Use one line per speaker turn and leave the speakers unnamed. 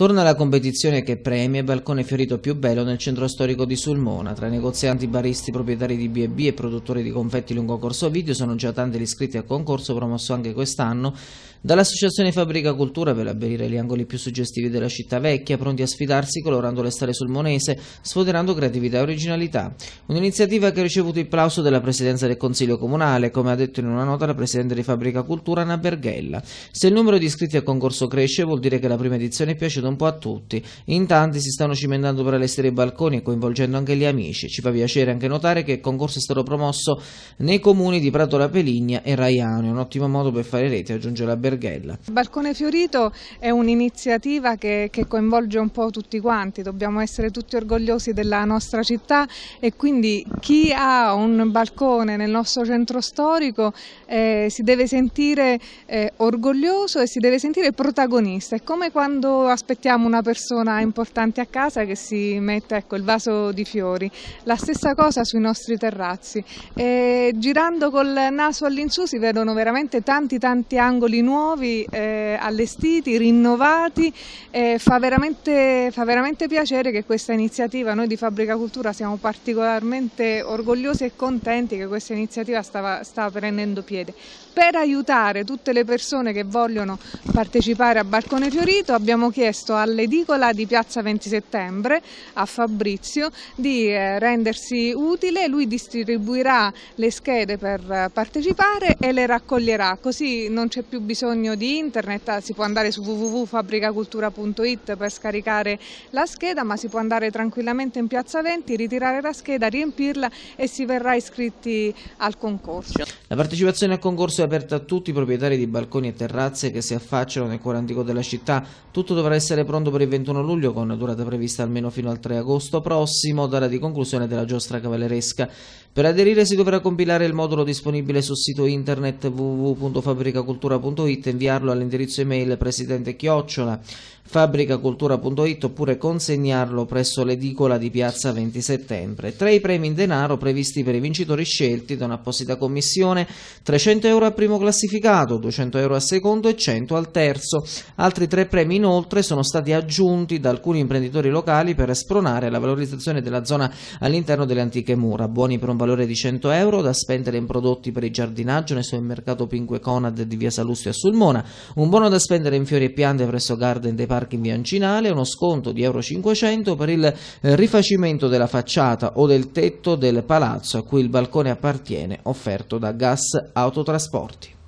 Torna la competizione che premia il balcone fiorito più bello nel centro storico di Sulmona. Tra i negozianti, baristi, proprietari di B&B e produttori di confetti lungo corso video sono già tanti gli iscritti al concorso promosso anche quest'anno dall'associazione Fabbrica Cultura per abbellire gli angoli più suggestivi della città vecchia, pronti a sfidarsi colorando le stelle sulmonese, sfoderando creatività e originalità. Un'iniziativa che ha ricevuto il plauso della Presidenza del Consiglio Comunale, come ha detto in una nota la Presidente di Fabbrica Cultura Anna Berghella. Se il numero di iscritti al concorso cresce vuol dire che la prima edizione è piaciuta un po' a tutti. In tanti si stanno cimentando per allestire i balconi e coinvolgendo anche gli amici. Ci fa piacere anche notare che il concorso è stato promosso nei comuni di Prato la Peligna e Raiano. È un ottimo modo per fare rete, aggiunge la Berghella.
Il Balcone Fiorito è un'iniziativa che, che coinvolge un po' tutti quanti. Dobbiamo essere tutti orgogliosi della nostra città e quindi chi ha un balcone nel nostro centro storico eh, si deve sentire eh, orgoglioso e si deve sentire protagonista. È come quando aspettiamo portiamo una persona importante a casa che si mette ecco, il vaso di fiori. La stessa cosa sui nostri terrazzi. E girando col naso all'insù si vedono veramente tanti tanti angoli nuovi, eh, allestiti, rinnovati. Eh, fa, veramente, fa veramente piacere che questa iniziativa, noi di Fabbrica Cultura siamo particolarmente orgogliosi e contenti che questa iniziativa stava, stava prendendo piede. Per aiutare tutte le persone che vogliono partecipare a Balcone Fiorito abbiamo chiesto chiesto all'edicola di Piazza 20 Settembre, a Fabrizio, di eh, rendersi utile, lui distribuirà le schede per eh, partecipare e le raccoglierà, così non c'è più bisogno di internet, ah, si può andare su www.fabricacultura.it per scaricare la scheda, ma si può andare tranquillamente in Piazza 20, ritirare la scheda, riempirla e si verrà iscritti al concorso.
La partecipazione al concorso è aperta a tutti i proprietari di balconi e terrazze che si affacciano nel cuore antico della città. Tutto dovrà essere pronto per il 21 luglio con durata prevista almeno fino al 3 agosto prossimo, data di conclusione della giostra cavalleresca. Per aderire si dovrà compilare il modulo disponibile sul sito internet www.fabbricacultura.it e inviarlo all'indirizzo email presidente chiocciola fabbricacultura.it oppure consegnarlo presso l'edicola di piazza 20 settembre. Tra i premi in denaro previsti per i vincitori scelti da un'apposita commissione settimane, 300 euro al primo classificato, 200 euro al secondo e 100 al terzo. Altri tre premi inoltre sono stati aggiunti da alcuni imprenditori locali per spronare la valorizzazione della zona all'interno delle antiche mura, buoni per un valore di 100 euro da spendere in prodotti per il giardinaggio nel supermercato Pinque Conad di via Salustio a Sulmona, un buono da spendere in fiori e piante presso Garden dei Parchi in via Ancinale, uno sconto di Euro 500 per il eh, rifacimento della facciata o del tetto del palazzo a cui il balcone appartiene, offerto da Garden Autotrasporti.